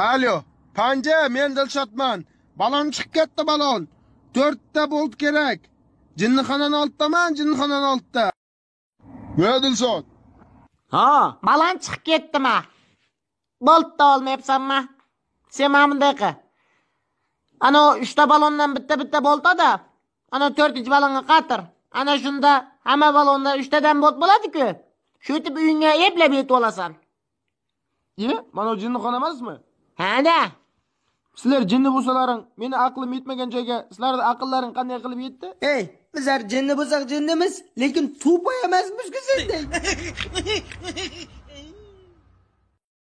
alo panja men dilshodman balon chiqib ketdi balon to'rtta bo'lt kerak jinnixonani oldidaman jinnixonani oldida voy dilshod ha balon chiqib ketdimi boltda olmayapsanmi sen mana bunday qil ana uchta balondan bitta bitta boltada ana to'rtinchi balonga qatir ana shunda hamma balonda uchtadan bolt bo'ladiku shu yetib uyingga eplab yetib olasan e mana jinnixona emasmi Әне? Сілер жинні болсаларың, мені ақылым етмеген жәге, сілерді ақылларың қандай қылып етті? Ей, біздер жинні болсақ жинніміз, лекін тупай емеспіз кізелдей.